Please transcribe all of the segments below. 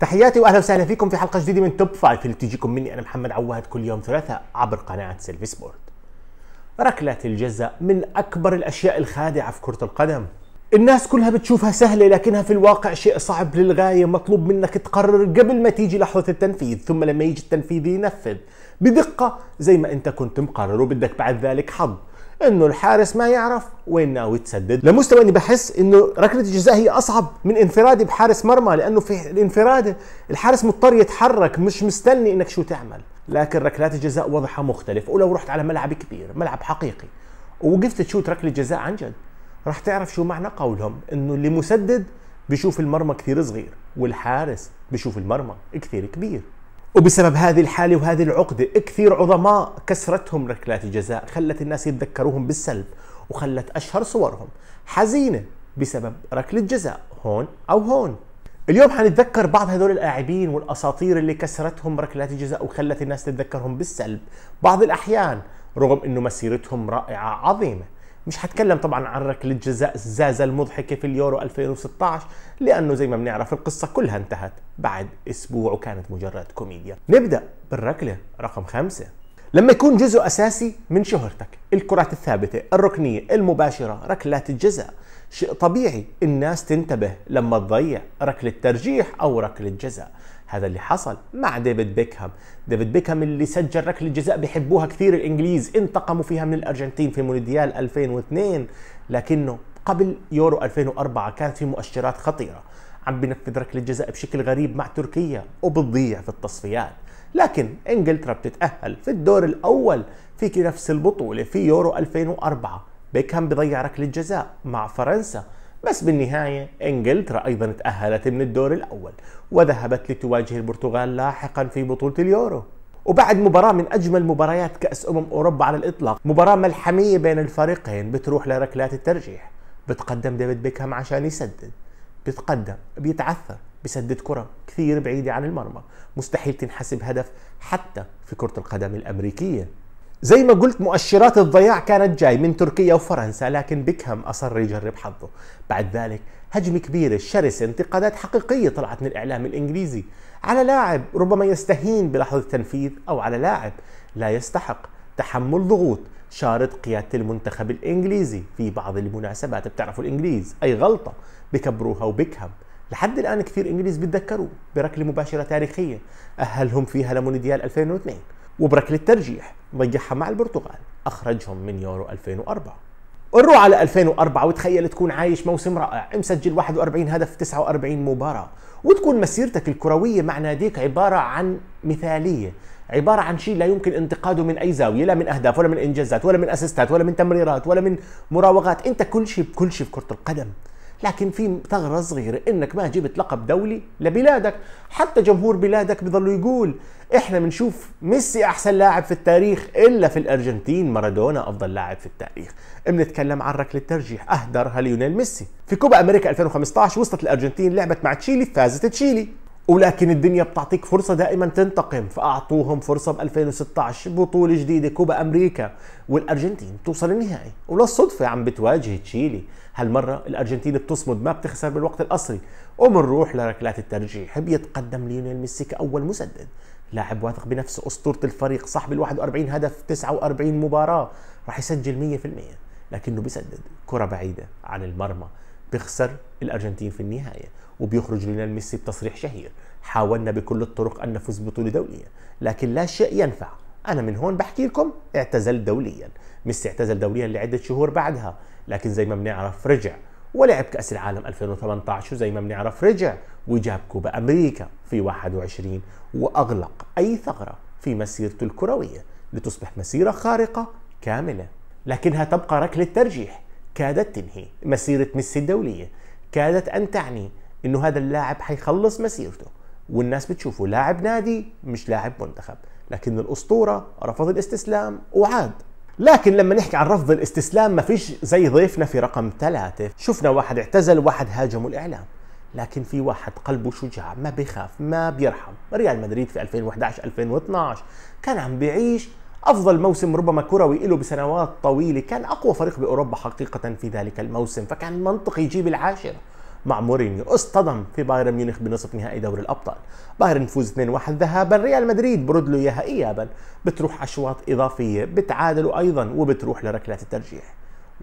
تحياتي واهلا وسهلا فيكم في حلقه جديده من توب 5 اللي تجيكم مني انا محمد عواد كل يوم ثلاثاء عبر قناه سيلفي سبورت. ركله الجزاء من اكبر الاشياء الخادعه في كره القدم. الناس كلها بتشوفها سهلة لكنها في الواقع شيء صعب للغاية مطلوب منك تقرر قبل ما تيجي لحظة التنفيذ ثم لما يجي التنفيذ ينفذ بدقة زي ما انت كنت مقرر وبدك بعد ذلك حظ انه الحارس ما يعرف وين ناوي تسدد لمستوى اني بحس انه ركله الجزاء هي اصعب من انفرادي بحارس مرمى لانه في الانفراده الحارس مضطر يتحرك مش مستني انك شو تعمل لكن ركلات الجزاء وضعها مختلف ولو رحت على ملعب كبير ملعب حقيقي ووقفت تشوت ركله جزاء عن جد راح تعرف شو معنى قولهم انه اللي مسدد بشوف المرمى كثير صغير والحارس بشوف المرمى كثير كبير وبسبب هذه الحالة وهذه العقدة كثير عظماء كسرتهم ركلات الجزاء خلت الناس يتذكروهم بالسلب وخلت أشهر صورهم حزينة بسبب ركلة جزاء هون أو هون اليوم حنتذكر بعض هذول اللاعبين والاساطير اللي كسرتهم ركلات الجزاء وخلت الناس تتذكرهم بالسلب بعض الاحيان رغم انه مسيرتهم رائعه عظيمه مش حتكلم طبعا عن ركله جزاء الزازه المضحكه في اليورو 2016 لانه زي ما بنعرف القصه كلها انتهت بعد اسبوع وكانت مجرد كوميديا. نبدا بالركله رقم خمسه لما يكون جزء اساسي من شهرتك الكرات الثابته الركنيه المباشره ركلات الجزاء شيء طبيعي الناس تنتبه لما تضيع ركله ترجيح او ركله جزاء هذا اللي حصل مع ديفيد بيكهام ديفيد بيكهام اللي سجل ركله جزاء بيحبوها كثير الانجليز انتقموا فيها من الارجنتين في مونديال 2002 لكنه قبل يورو 2004 كانت في مؤشرات خطيره عم بنفذ ركله جزاء بشكل غريب مع تركيا وبتضيع في التصفيات لكن انجلترا بتتاهل في الدور الاول في نفس البطوله في يورو 2004 بيكهام بيضيع ركله جزاء مع فرنسا بس بالنهاية إنجلترا أيضا تأهلت من الدور الأول وذهبت لتواجه البرتغال لاحقا في بطولة اليورو وبعد مباراة من أجمل مباريات كأس أمم أوروبا على الإطلاق مباراة ملحمية بين الفريقين بتروح لركلات الترجيح بتقدم ديفيد بيكهام عشان يسدد بيتقدم بيتعثر بسدد كرة كثير بعيدة عن المرمى مستحيل تنحسب هدف حتى في كرة القدم الأمريكية زي ما قلت مؤشرات الضياع كانت جاي من تركيا وفرنسا لكن بيكهام أصر يجرب حظه بعد ذلك هجمة كبيرة شرسة انتقادات حقيقية طلعت من الإعلام الإنجليزي على لاعب ربما يستهين بلحظة التنفيذ أو على لاعب لا يستحق تحمل ضغوط شارط قيادة المنتخب الإنجليزي في بعض المناسبات بتعرفوا الإنجليز أي غلطة بكبروها وبيكهام لحد الآن كثير إنجليز بيتذكروه بركلة مباشرة تاريخية أهلهم فيها لمونديال 2002 وبركلة ترجيح ضيعها مع البرتغال أخرجهم من يورو 2004 قروا على 2004 وتخيل تكون عايش موسم رائع مسجل 41 هدف في 49 مباراة وتكون مسيرتك الكروية مع ناديك عبارة عن مثالية عبارة عن شيء لا يمكن انتقاده من أي زاوية لا من أهداف ولا من إنجازات ولا من أسيستات ولا من تمريرات ولا من مراوغات أنت كل شيء بكل شيء في كرة القدم لكن في ثغرة صغيرة انك ما جبت لقب دولي لبلادك حتى جمهور بلادك بضلوا يقول احنا بنشوف ميسي احسن لاعب في التاريخ الا في الارجنتين مارادونا افضل لاعب في التاريخ بنتكلم عن ركلة ترجيح اهدرها ليونيل ميسي في كوبا امريكا 2015 وصلت الارجنتين لعبت مع تشيلي فازت تشيلي ولكن الدنيا بتعطيك فرصه دائما تنتقم فاعطوهم فرصه ب 2016 بطوله جديده كوبا امريكا والارجنتين بتوصل النهائي وللصدفه عم بتواجه تشيلي هالمره الارجنتين بتصمد ما بتخسر بالوقت الأصلي ومنروح لركلات الترجيح بيتقدم ليونيل ميسي كاول مسدد لاعب واثق بنفسه اسطوره الفريق صاحب ال 41 هدف 49 مباراه راح يسجل 100% لكنه بيسدد كره بعيده عن المرمى بيخسر الارجنتين في النهايه وبيخرج لنا ميسي بتصريح شهير حاولنا بكل الطرق أن نفوز ببطولة دولية لكن لا شيء ينفع أنا من هون بحكي لكم اعتزل دوليا ميسي اعتزل دوليا لعدة شهور بعدها لكن زي ما بنعرف رجع ولعب كأس العالم 2018 وزي ما بنعرف رجع وجاب كوبا أمريكا في 21 وأغلق أي ثغرة في مسيرته الكروية لتصبح مسيرة خارقة كاملة لكنها تبقى ركلة ترجيح كادت تنهي مسيرة ميسي الدولية كادت أن تعني انه هذا اللاعب حيخلص مسيرته والناس بتشوفه لاعب نادي مش لاعب منتخب لكن الاسطوره رفض الاستسلام وعاد لكن لما نحكي عن رفض الاستسلام ما فيش زي ضيفنا في رقم ثلاثة شفنا واحد اعتزل واحد هاجمه الإعلام لكن في واحد قلبه شجاع ما بيخاف ما بيرحم ريال مدريد في 2011 2012 كان عم بيعيش افضل موسم ربما كروي له بسنوات طويله كان اقوى فريق باوروبا حقيقه في ذلك الموسم فكان منطقي يجيب العاشره مع مورينيو اصطدم في بايرن ميونخ بنصف نهائي دوري الابطال بايرن فوز 2-1 ذهابا ريال مدريد برد له اياها ايابا بتروح اشواط اضافيه بتعادلوا ايضا وبتروح لركلات الترجيح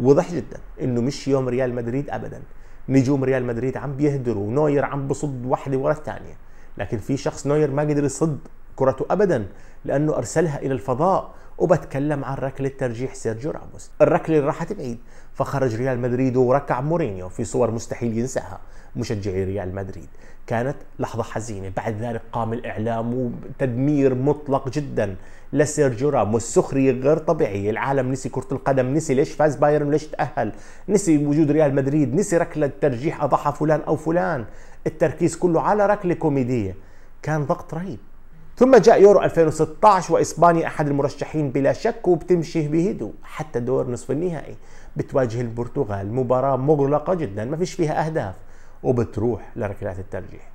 وضح جدا انه مش يوم ريال مدريد ابدا نجوم ريال مدريد عم بيهدروا ونوير عم بصد واحده ورا الثانيه لكن في شخص نوير ما قدر يصد كرته ابدا لانه ارسلها الى الفضاء وبتكلم عن ركله ترجيح سيرجيو راموس الركله اللي راحت بعيد فخرج ريال مدريد وركع مورينيو في صور مستحيل ينساها مشجعي ريال مدريد كانت لحظة حزينة بعد ذلك قام الإعلام وتدمير مطلق جدا لسيرجيو راموس سخرية غير طبيعية العالم نسي كرة القدم نسي ليش فاز بايرن ليش تأهل نسي وجود ريال مدريد نسي ركلة ترجيح أضعها فلان أو فلان التركيز كله على ركلة كوميدية كان ضغط رهيب ثم جاء يورو 2016 واسبانيا احد المرشحين بلا شك وبتمشي بهدوء حتى دور نصف النهائي بتواجه البرتغال مباراه مغلقه جدا ما فيش فيها اهداف وبتروح لركلات الترجيح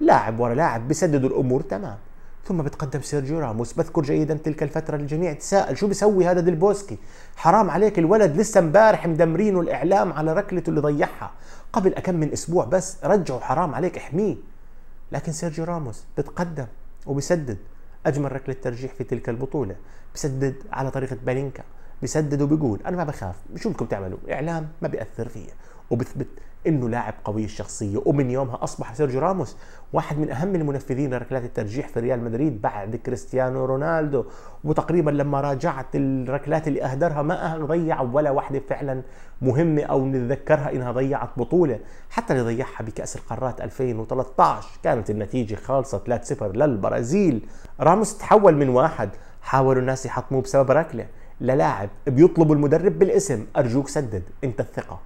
لاعب ورا لاعب بيسددوا الامور تمام ثم بتقدم سيرجيو راموس بذكر جيدا تلك الفترة الجميع تساءل شو بيسوي هذا ديلبوسكي حرام عليك الولد لسه امبارح مدمرينه الإعلام على ركلته اللي ضيعها قبل أكم من أسبوع بس رجعوا حرام عليك احميه لكن سيرجيو راموس بتقدم وبيسدد اجمل ركله ترجيح في تلك البطوله بسدد على طريقه بالينكا بسدد وبيقول انا ما بخاف شو بدكم تعملوا اعلام ما بياثر فيا وبثبت انه لاعب قوي الشخصيه ومن يومها اصبح سيرجيو راموس واحد من اهم المنفذين لركلات الترجيح في ريال مدريد بعد كريستيانو رونالدو وتقريبا لما راجعت الركلات اللي اهدرها ما ضيع ولا واحده فعلا مهمه او نتذكرها انها ضيعت بطوله حتى اللي ضيعها بكاس القارات 2013 كانت النتيجه خالصه 3-0 للبرازيل راموس تحول من واحد حاولوا الناس يحطموه بسبب ركله للاعب بيطلبوا المدرب بالاسم ارجوك سدد انت الثقه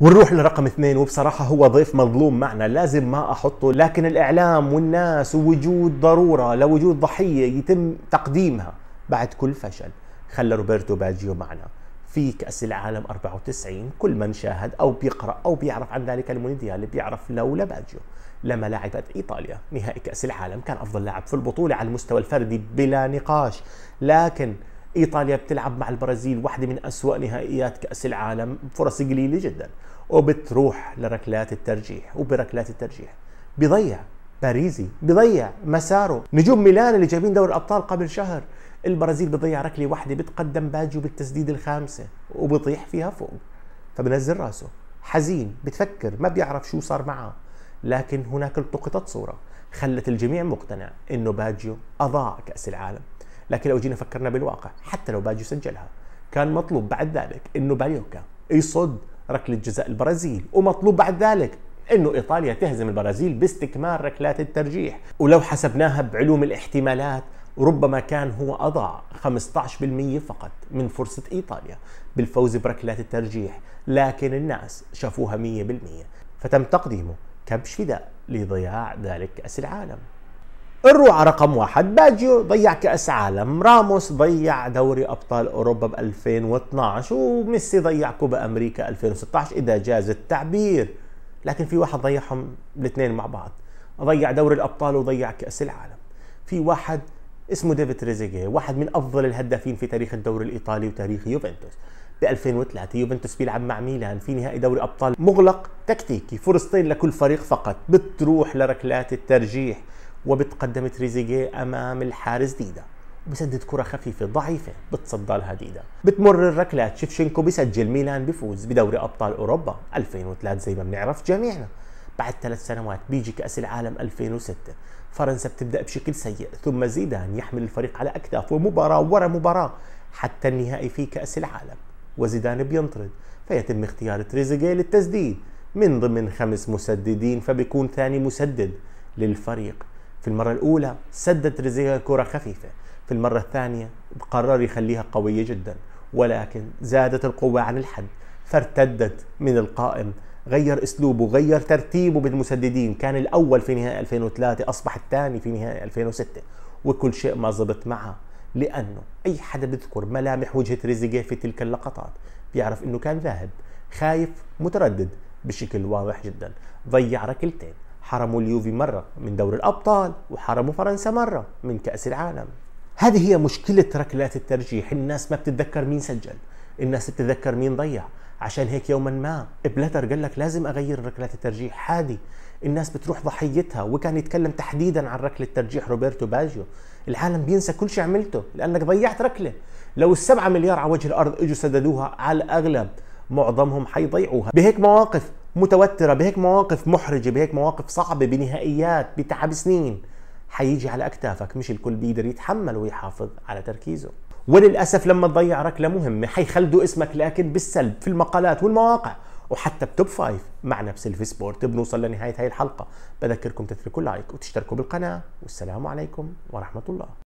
ونروح لرقم اثنين وبصراحة هو ضيف مظلوم معنا لازم ما أحطه لكن الإعلام والناس ووجود ضرورة لوجود ضحية يتم تقديمها بعد كل فشل خلى روبرتو باجيو معنا في كأس العالم 94 كل من شاهد أو بيقرأ أو بيعرف عن ذلك المونديال بيعرف لولا باجيو لما لعبت إيطاليا نهائي كأس العالم كان أفضل لاعب في البطولة على المستوى الفردي بلا نقاش لكن ايطاليا بتلعب مع البرازيل واحده من أسوأ نهائيات كاس العالم فرص قليله جدا وبتروح لركلات الترجيح وبركلات الترجيح بضيع باريزي بضيع مساره نجوم ميلان اللي جايبين دوري الابطال قبل شهر البرازيل بضيع ركله واحده بتقدم باجيو بالتسديده الخامسه وبطيح فيها فوق فبنزل راسه حزين بتفكر ما بيعرف شو صار معه لكن هناك التقطت صوره خلت الجميع مقتنع انه باجيو اضاع كاس العالم لكن لو جينا فكرنا بالواقع حتى لو باجي سجلها كان مطلوب بعد ذلك انه باليوكا يصد ركله جزاء البرازيل ومطلوب بعد ذلك انه ايطاليا تهزم البرازيل باستكمال ركلات الترجيح ولو حسبناها بعلوم الاحتمالات ربما كان هو اضع 15% فقط من فرصه ايطاليا بالفوز بركلات الترجيح لكن الناس شافوها 100% فتم تقديمه كبش فداء لضياع ذلك كاس العالم الروعة رقم واحد باجيو ضيع كأس عالم راموس ضيع دوري أبطال أوروبا ب 2012 وميسي ضيع كوبا أمريكا 2016 إذا جاز التعبير لكن في واحد ضيعهم الاثنين مع بعض ضيع دوري الأبطال وضيع كأس العالم في واحد اسمه ديفيد ريزيجي واحد من أفضل الهدافين في تاريخ الدوري الإيطالي وتاريخ يوفنتوس ب 2003 يوفنتوس بيلعب مع ميلان في نهائي دوري ابطال مغلق تكتيكي فرصتين لكل فريق فقط بتروح لركلات الترجيح وبتقدم تريزيجيه امام الحارس ديدا بسدد كرة خفيفة ضعيفة بتصدى لها ديدا بتمر الركلات شيفشينكو بسجل ميلان بفوز بدوري أبطال أوروبا 2003 زي ما بنعرف جميعنا بعد ثلاث سنوات بيجي كأس العالم 2006 فرنسا بتبدأ بشكل سيء ثم زيدان يحمل الفريق على أكتافه مباراة ورا مباراة حتى النهائي في كأس العالم وزيدان بينطرد فيتم اختيار تريزيجيه للتسديد من ضمن خمس مسددين فبيكون ثاني مسدد للفريق في المرة الأولى سدد تريزيجا كرة خفيفة في المرة الثانية قرر يخليها قوية جدا ولكن زادت القوة عن الحد فارتدت من القائم غير اسلوبه غير ترتيبه بالمسددين كان الاول في نهائي 2003 اصبح الثاني في نهائي 2006 وكل شيء ما زبط معه لانه اي حدا بيذكر ملامح وجهه ريزيجيه في تلك اللقطات بيعرف انه كان ذاهب خايف متردد بشكل واضح جدا ضيع ركلتين حرموا اليوفي مرة من دوري الأبطال وحرموا فرنسا مرة من كأس العالم هذه هي مشكلة ركلات الترجيح الناس ما بتتذكر مين سجل الناس بتتذكر مين ضيع عشان هيك يوما ما بلاتر قال لك لازم اغير ركلات الترجيح هذه الناس بتروح ضحيتها وكان يتكلم تحديدا عن ركله ترجيح روبرتو باجيو العالم بينسى كل شيء عملته لانك ضيعت ركله لو السبعة مليار على وجه الارض اجوا سددوها على الاغلب معظمهم حيضيعوها بهيك مواقف متوتره بهيك مواقف محرجه بهيك مواقف صعبه بنهائيات بتعب سنين حيجي على اكتافك مش الكل بيقدر يتحمل ويحافظ على تركيزه وللاسف لما تضيع ركله مهمه حيخلدوا اسمك لكن بالسلب في المقالات والمواقع وحتى بتوب فايف معنا بسيلفي سبورت بنوصل لنهايه هاي الحلقه بذكركم تتركوا لايك وتشتركوا بالقناه والسلام عليكم ورحمه الله